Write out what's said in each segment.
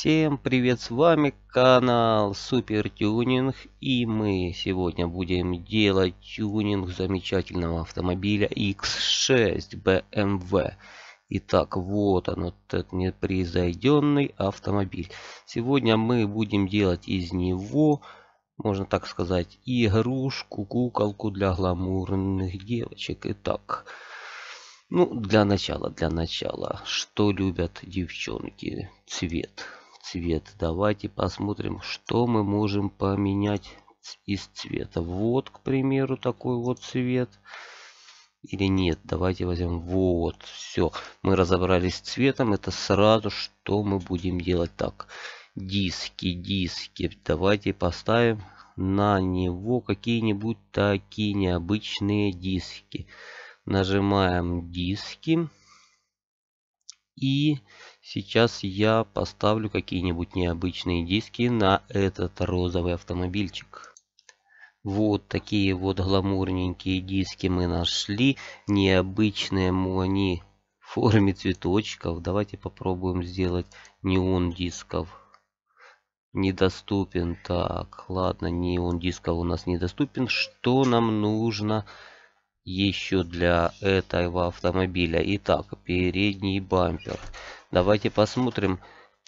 Всем привет, с вами канал Супер Тюнинг и мы сегодня будем делать тюнинг замечательного автомобиля X6 BMW. Эм Итак, вот он, вот этот непревзойденный автомобиль. Сегодня мы будем делать из него, можно так сказать, игрушку, куколку для гламурных девочек. Итак, ну, для начала, для начала, что любят девчонки? Цвет цвет. Давайте посмотрим, что мы можем поменять из цвета. Вот, к примеру, такой вот цвет. Или нет, давайте возьмем вот, все. Мы разобрались с цветом, это сразу, что мы будем делать так. Диски, диски, давайте поставим на него какие-нибудь такие необычные диски. Нажимаем диски. И Сейчас я поставлю какие-нибудь необычные диски на этот розовый автомобильчик. Вот такие вот гламурненькие диски мы нашли. Необычные они в форме цветочков. Давайте попробуем сделать неон дисков недоступен. Так, ладно, неон дисков у нас недоступен. Что нам нужно еще для этого автомобиля. Итак, передний бампер. Давайте посмотрим,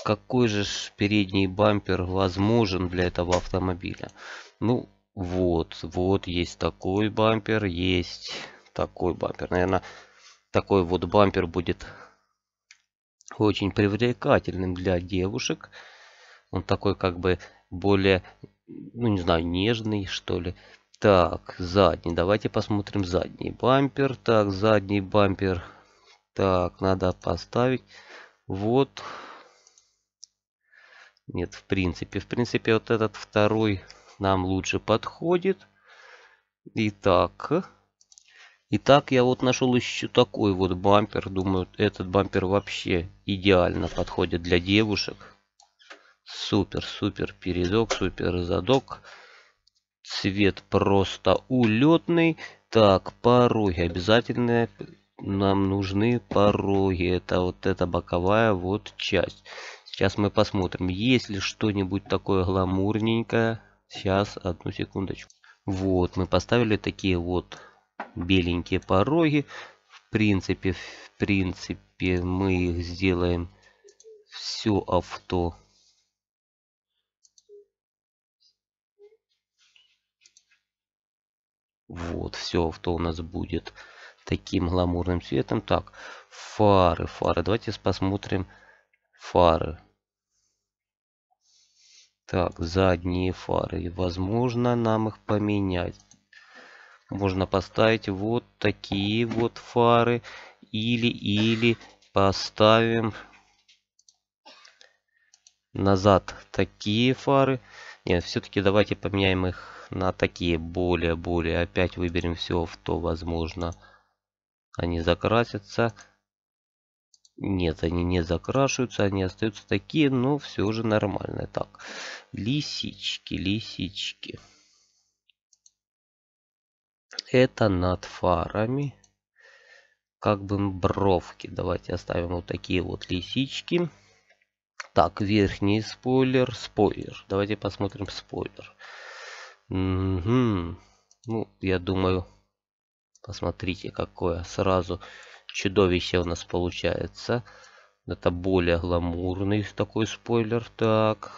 какой же передний бампер возможен для этого автомобиля. Ну, вот, вот есть такой бампер, есть такой бампер. Наверное, такой вот бампер будет очень привлекательным для девушек. Он такой как бы более, ну не знаю, нежный что ли. Так, задний. Давайте посмотрим задний бампер. Так, задний бампер. Так, надо поставить. Вот. Нет, в принципе. В принципе, вот этот второй нам лучше подходит. Итак. Итак, я вот нашел еще такой вот бампер. Думаю, этот бампер вообще идеально подходит для девушек. Супер, супер передок, супер задок. Супер задок. Цвет просто улетный. Так, пороги. Обязательно нам нужны пороги. Это вот эта боковая вот часть. Сейчас мы посмотрим, есть ли что-нибудь такое гламурненькое. Сейчас, одну секундочку. Вот, мы поставили такие вот беленькие пороги. В принципе, в принципе, мы их сделаем все авто Вот, все авто у нас будет таким гламурным цветом. Так, фары, фары. Давайте посмотрим фары. Так, задние фары. Возможно, нам их поменять. Можно поставить вот такие вот фары. Или, или поставим назад такие фары. Нет, все-таки давайте поменяем их на такие более-более. Опять выберем все, что возможно. Они закрасятся. Нет, они не закрашиваются, они остаются такие, но все же нормально. Так, лисички, лисички. Это над фарами. Как бы бровки. Давайте оставим вот такие вот лисички. Так, верхний спойлер, спойлер. Давайте посмотрим спойлер. Спойлер. Угу. Ну, я думаю, посмотрите, какое сразу чудовище у нас получается. Это более гламурный такой спойлер. Так,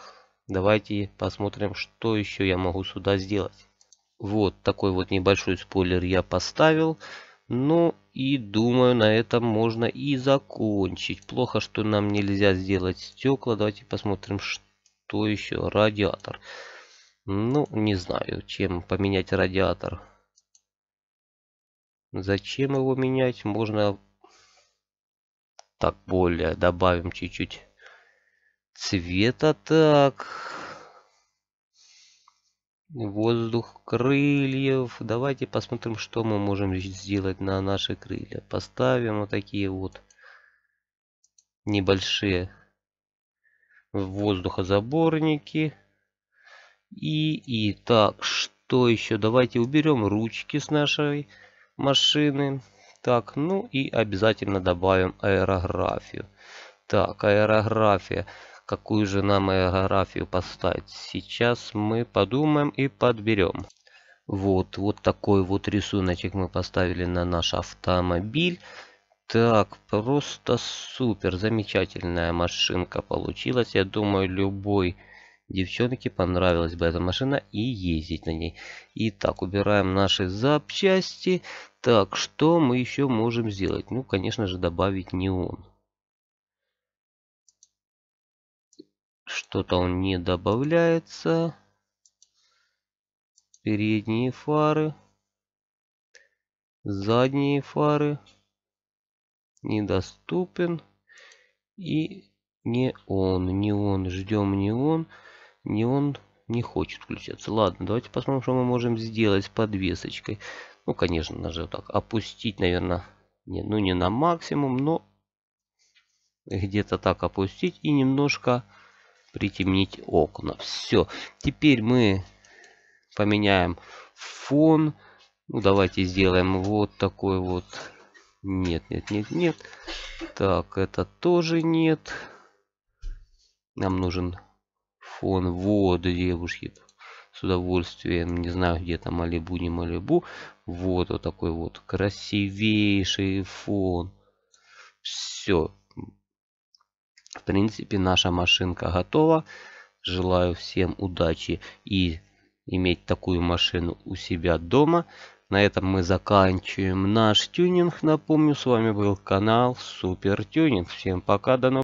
давайте посмотрим, что еще я могу сюда сделать. Вот такой вот небольшой спойлер я поставил. Ну и думаю, на этом можно и закончить. Плохо, что нам нельзя сделать стекла. Давайте посмотрим, что еще. Радиатор. Радиатор. Ну, не знаю, чем поменять радиатор. Зачем его менять? Можно так более добавим чуть-чуть цвета. Так. Воздух крыльев. Давайте посмотрим, что мы можем сделать на наши крылья. Поставим вот такие вот небольшие воздухозаборники. И, и, так, что еще? Давайте уберем ручки с нашей машины. Так, ну и обязательно добавим аэрографию. Так, аэрография. Какую же нам аэрографию поставить? Сейчас мы подумаем и подберем. Вот, вот такой вот рисуночек мы поставили на наш автомобиль. Так, просто супер, замечательная машинка получилась. Я думаю, любой девчонке понравилась бы эта машина и ездить на ней. Итак, убираем наши запчасти. Так, что мы еще можем сделать? Ну, конечно же, добавить неон. Что-то он не добавляется. Передние фары. Задние фары. Недоступен. И не он, не он, ждем не он. Не он не хочет включаться. Ладно, давайте посмотрим, что мы можем сделать с подвесочкой. Ну, конечно, даже вот так опустить, наверное, не, ну не на максимум, но где-то так опустить и немножко притемнить окна. Все. Теперь мы поменяем фон. Ну, давайте сделаем вот такой вот. Нет, нет, нет, нет. Так, это тоже нет. Нам нужен фон. Вот, девушки, с удовольствием, не знаю, где там Малибу, не Малибу. Вот, вот такой вот красивейший фон. Все. В принципе, наша машинка готова. Желаю всем удачи и иметь такую машину у себя дома. На этом мы заканчиваем наш тюнинг. Напомню, с вами был канал Супер Тюнинг. Всем пока, до новых